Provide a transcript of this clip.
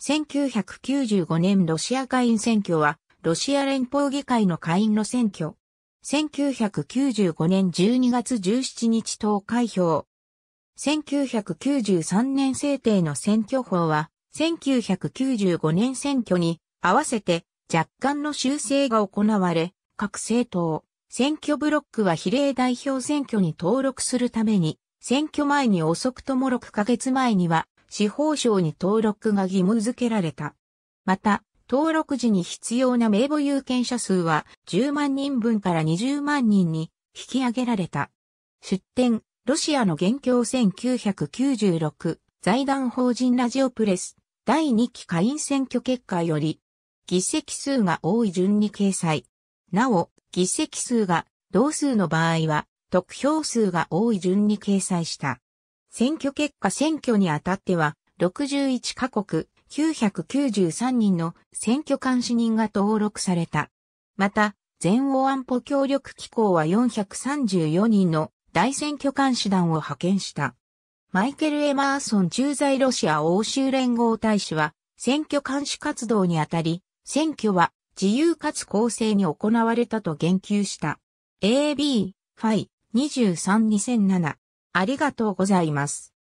1995年ロシア下院選挙は、ロシア連邦議会の下院の選挙。1995年12月17日投開票。1993年制定の選挙法は、1995年選挙に合わせて若干の修正が行われ、各政党、選挙ブロックは比例代表選挙に登録するために、選挙前に遅くとも6ヶ月前には司法省に登録が義務付けられた。また、登録時に必要な名簿有権者数は10万人分から20万人に引き上げられた。出展、ロシアの現況1996財団法人ラジオプレス第2期下院選挙結果より議席数が多い順に掲載。なお、議席数が同数の場合は得票数が多い順に掲載した。選挙結果選挙にあたっては、61カ国、993人の選挙監視人が登録された。また、全欧安保協力機構は434人の大選挙監視団を派遣した。マイケル・エマーソン駐在ロシア欧州連合大使は、選挙監視活動にあたり、選挙は自由かつ公正に行われたと言及した。AB、ファイ、23-2007ありがとうございます。